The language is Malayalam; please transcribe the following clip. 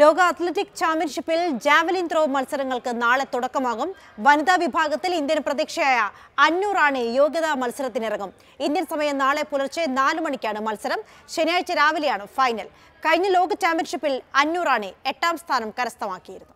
ലോക അത്ലറ്റിക് ചാമ്പ്യൻഷിപ്പിൽ ജാവലിൻ ത്രോ മത്സരങ്ങൾക്ക് നാളെ തുടക്കമാകും വനിതാ വിഭാഗത്തിൽ ഇന്ത്യൻ പ്രതീക്ഷയായ അന്നു റാണി യോഗ്യതാ മത്സരത്തിനിറങ്ങും ഇന്ത്യൻ സമയം നാളെ പുലർച്ചെ നാലു മണിക്കാണ് മത്സരം ശനിയാഴ്ച രാവിലെയാണ് ഫൈനൽ കഴിഞ്ഞ ലോക ചാമ്പ്യൻഷിപ്പിൽ അന്നു റാണി എട്ടാം സ്ഥാനം കരസ്ഥമാക്കിയിരുന്നു